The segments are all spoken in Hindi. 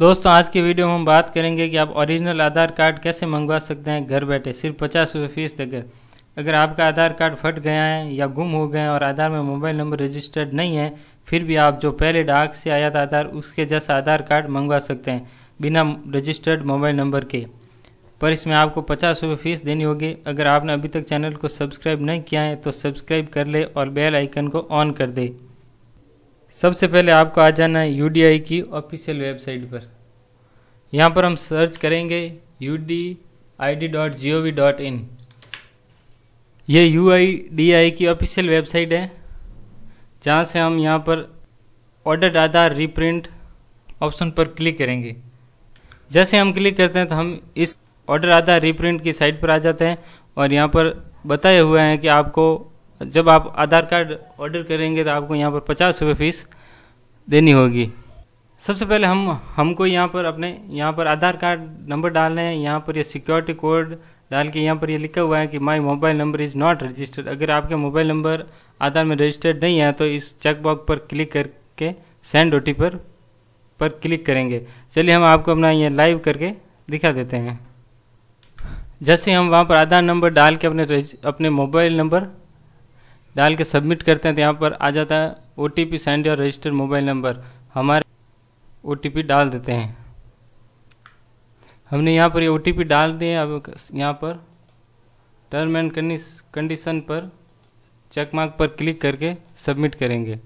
दोस्तों आज के वीडियो में हम बात करेंगे कि आप ओरिजिनल आधार कार्ड कैसे मंगवा सकते हैं घर बैठे सिर्फ पचास रुपये फीस देकर अगर आपका आधार कार्ड फट गया है या गुम हो गए हैं और आधार में मोबाइल नंबर रजिस्टर्ड नहीं है फिर भी आप जो पहले डाक से आया था आधार उसके जैसा आधार कार्ड मंगवा सकते हैं बिना रजिस्टर्ड मोबाइल नंबर के पर इसमें आपको पचास रुपये फीस देनी होगी अगर आपने अभी तक चैनल को सब्सक्राइब नहीं किया है तो सब्सक्राइब कर ले और बेल आइकन को ऑन कर दे सबसे पहले आपको आ जाना है यू की ऑफिशियल वेबसाइट पर यहाँ पर हम सर्च करेंगे यू ये यू की ऑफिशियल वेबसाइट है जहाँ से हम यहाँ पर ऑर्डर आधार रीप्रिंट ऑप्शन पर क्लिक करेंगे जैसे हम क्लिक करते हैं तो हम इस ऑर्डर आधार रीप्रिंट की साइट पर आ जाते हैं और यहाँ पर बताया हुआ है कि आपको जब आप आधार कार्ड ऑर्डर करेंगे तो आपको यहाँ पर पचास रुपये फीस देनी होगी सबसे पहले हम हमको यहाँ पर अपने यहाँ पर आधार कार्ड नंबर डालने हैं यहाँ पर ये यह सिक्योरिटी कोड डाल के यहाँ पर ये यह लिखा हुआ है कि my mobile number is not registered अगर आपके मोबाइल नंबर आधार में रजिस्टर्ड नहीं है तो इस चेकबॉक्स पर क्लिक करके सेंड ओ पर पर क्लिक करेंगे चलिए हम आपको अपना ये लाइव करके दिखा देते हैं जैसे हम वहाँ पर आधार नंबर डाल के अपने अपने मोबाइल नंबर डाल के सबमिट करते हैं तो यहाँ पर आ जाता है O T P send your registered mobile number हमारे ओ टी पी डाल देते हैं हमने यहाँ पर ये यह ओ टी पी डाल दिए अब यहाँ पर टर्म एंड कंडीशन पर चेक मार्क पर क्लिक करके सबमिट करेंगे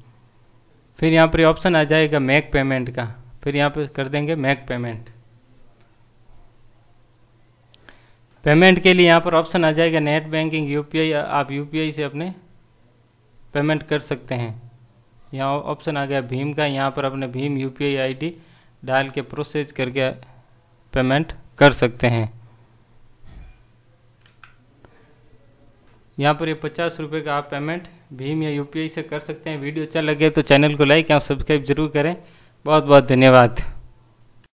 फिर यहाँ पर ऑप्शन आ जाएगा मैक पेमेंट का फिर यहाँ पर कर देंगे मैक पेमेंट पेमेंट के लिए यहाँ पर ऑप्शन आ जाएगा नेट बैंकिंग यूपीआई आप यूपीआई से अपने पेमेंट कर सकते हैं यहाँ ऑप्शन आ गया भीम का यहाँ पर अपने भीम यू पी आई डाल के प्रोसेस करके पेमेंट कर सकते हैं यहाँ पर ये पचास रुपये का आप पेमेंट भीम या यूपीआई से कर सकते हैं वीडियो अच्छा लगे तो चैनल को लाइक या सब्सक्राइब जरूर करें बहुत बहुत धन्यवाद